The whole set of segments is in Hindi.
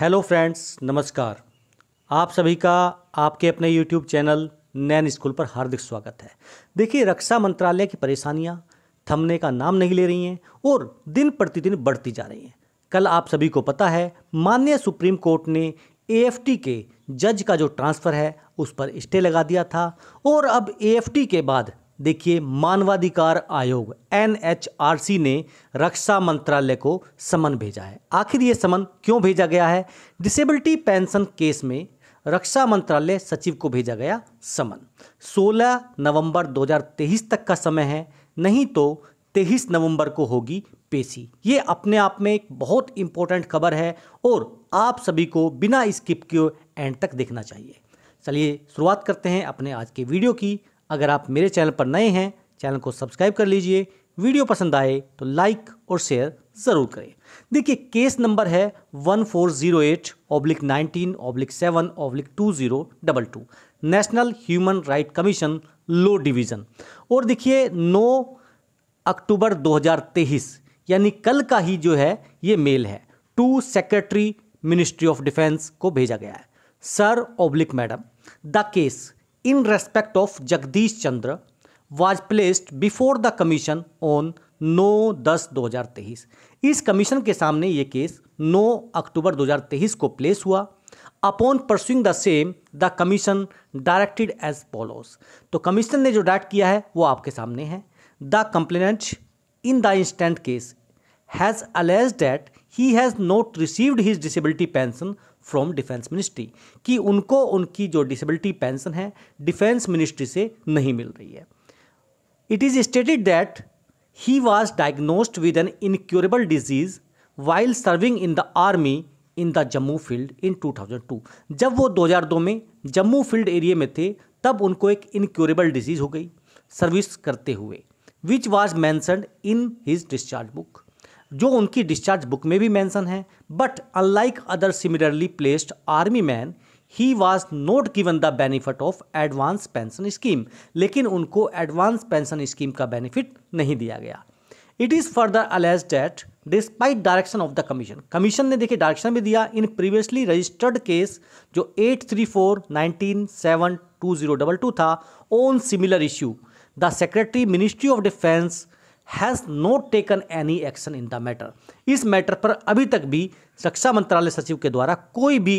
हेलो फ्रेंड्स नमस्कार आप सभी का आपके अपने यूट्यूब चैनल नैन स्कूल पर हार्दिक स्वागत है देखिए रक्षा मंत्रालय की परेशानियां थमने का नाम नहीं ले रही हैं और दिन प्रतिदिन बढ़ती जा रही हैं कल आप सभी को पता है माननीय सुप्रीम कोर्ट ने ए के जज का जो ट्रांसफ़र है उस पर स्टे लगा दिया था और अब ए के बाद देखिए मानवाधिकार आयोग एन ने रक्षा मंत्रालय को समन भेजा है आखिर ये समन क्यों भेजा गया है डिसेबिलिटी पेंशन केस में रक्षा मंत्रालय सचिव को भेजा गया समन 16 नवंबर 2023 तक का समय है नहीं तो 23 नवंबर को होगी पेशी ये अपने आप में एक बहुत इंपॉर्टेंट खबर है और आप सभी को बिना स्किप के एंड तक देखना चाहिए चलिए शुरुआत करते हैं अपने आज के वीडियो की अगर आप मेरे चैनल पर नए हैं चैनल को सब्सक्राइब कर लीजिए वीडियो पसंद आए तो लाइक और शेयर ज़रूर करें देखिए केस नंबर है 1408 oblique nineteen oblique seven oblique two zero double two national human right commission law division और देखिए 9 अक्टूबर 2023 यानी कल का ही जो है ये मेल है to secretary ministry of defence को भेजा गया है sir oblique madam the case in respect of Jagdish Chandra was placed before the commission on 9 दस 2023 इस कमीशन के सामने ये केस 9 अक्टूबर 2023 को प्लेस हुआ upon pursuing the same the commission directed as follows तो कमीशन ने जो डायरेक्ट किया है वो आपके सामने है the complainant in the instant case has alleged that he has not received his disability pension from defence ministry कि उनको उनकी जो डिसेबिलिटी पेंशन है डिफेंस मिनिस्ट्री से नहीं मिल रही है it is stated that he was diagnosed with an incurable disease while serving in the army in the Jammu field in 2002 जब वो 2002 में जम्मू फील्ड एरिया में थे तब उनको एक इनक्योरेबल डिजीज़ हो गई सर्विस करते हुए which was mentioned in his discharge book जो उनकी डिस्चार्ज बुक में भी मेंशन है but unlike other similarly placed army man he was not given the benefit of advance pension scheme लेकिन उनको एडवांस पेंशन स्कीम का बेनिफिट नहीं दिया गया it is further alleged that despite direction of the commission commission ने देखिए डायरेक्शन भी दिया इन प्रीवियसली रजिस्टर्ड केस जो eight three four nineteen seven two zero double two था on similar issue the secretary ministry of defence has not taken any action in the matter इस मैटर पर अभी तक भी रक्षा मंत्रालय सचिव के द्वारा कोई भी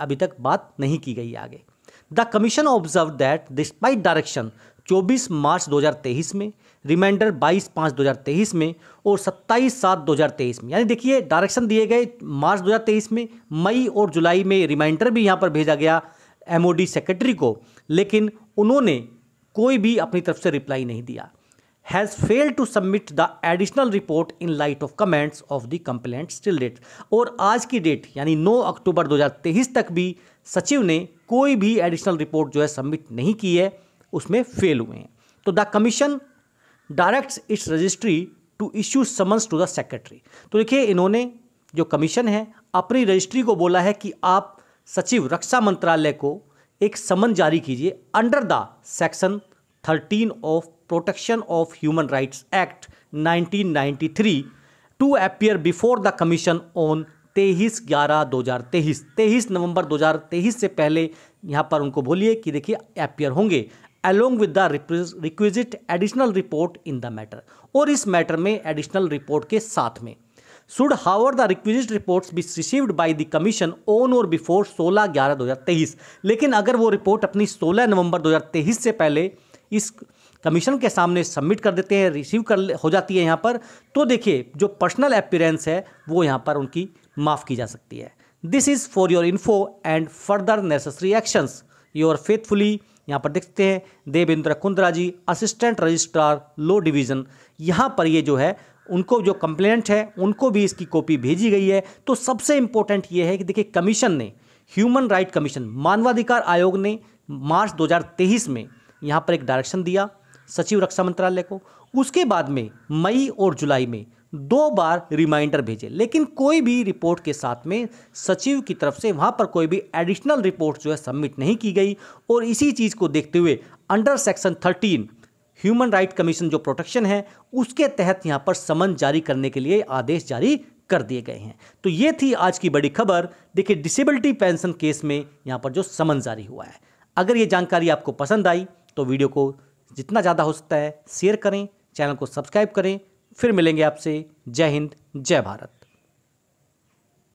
अभी तक बात नहीं की गई आगे the commission observed that despite direction 24 March 2023 में रिमाइंडर 22 पाँच 2023 में और 27 सात 2023 में यानी देखिए डायरेक्शन दिए गए मार्च 2023 में मई और जुलाई में रिमाइंडर भी यहाँ पर भेजा गया एमओडी सेक्रेटरी को लेकिन उन्होंने कोई भी अपनी तरफ से रिप्लाई नहीं दिया has failed to submit the additional report in light of comments of the complaint still date और आज की डेट यानी 9 अक्टूबर 2023 तक भी सचिव ने कोई भी एडिशनल रिपोर्ट जो है सबमिट नहीं की है उसमें फेल हुए हैं तो the commission directs its registry to issue summons to the secretary तो देखिए इन्होंने जो कमीशन है अपनी रजिस्ट्री को बोला है कि आप सचिव रक्षा मंत्रालय को एक समन जारी कीजिए under the section 13 of protection of human rights act 1993 to appear before the commission on तेईस ग्यारह दो हज़ार तेईस तेईस नवंबर दो हज़ार तेईस से पहले यहाँ पर उनको बोलिए कि देखिए अपियर होंगे along with the requisite additional report in the matter और इस मैटर में एडिशनल रिपोर्ट के साथ में should however the requisite reports be received by the commission on और बिफोर 16 ग्यारह 2023 लेकिन अगर वो रिपोर्ट अपनी 16 नवंबर 2023 से पहले इस कमीशन के सामने सबमिट कर देते हैं रिसीव कर हो जाती है यहाँ पर तो देखिए जो पर्सनल अपीरेंस है वो यहाँ पर उनकी माफ़ की जा सकती है this is for your info and further necessary actions your faithfully यहाँ पर देखते हैं Devendra Kundra ji assistant registrar law division यहाँ पर ये जो है उनको जो कंप्लेंट है उनको भी इसकी कॉपी भेजी गई है तो सबसे इम्पोर्टेंट ये है कि देखिए कमीशन ने ह्यूमन राइट कमीशन मानवाधिकार आयोग ने मार्च 2023 में यहाँ पर एक डायरेक्शन दिया सचिव रक्षा मंत्रालय को उसके बाद में मई और जुलाई में दो बार रिमाइंडर भेजे लेकिन कोई भी रिपोर्ट के साथ में सचिव की तरफ से वहाँ पर कोई भी एडिशनल रिपोर्ट जो है सबमिट नहीं की गई और इसी चीज़ को देखते हुए under section thirteen human right commission जो प्रोटेक्शन है उसके तहत यहाँ पर समन जारी करने के लिए आदेश जारी कर दिए गए हैं तो ये थी आज की बड़ी खबर देखिए डिसेबिलिटी पेंशन केस में यहाँ पर जो समन जारी हुआ है अगर ये जानकारी आपको पसंद आई तो वीडियो को जितना ज़्यादा हो सकता है शेयर करें चैनल को सब्सक्राइब करें फिर मिलेंगे आपसे जय हिंद जय भारत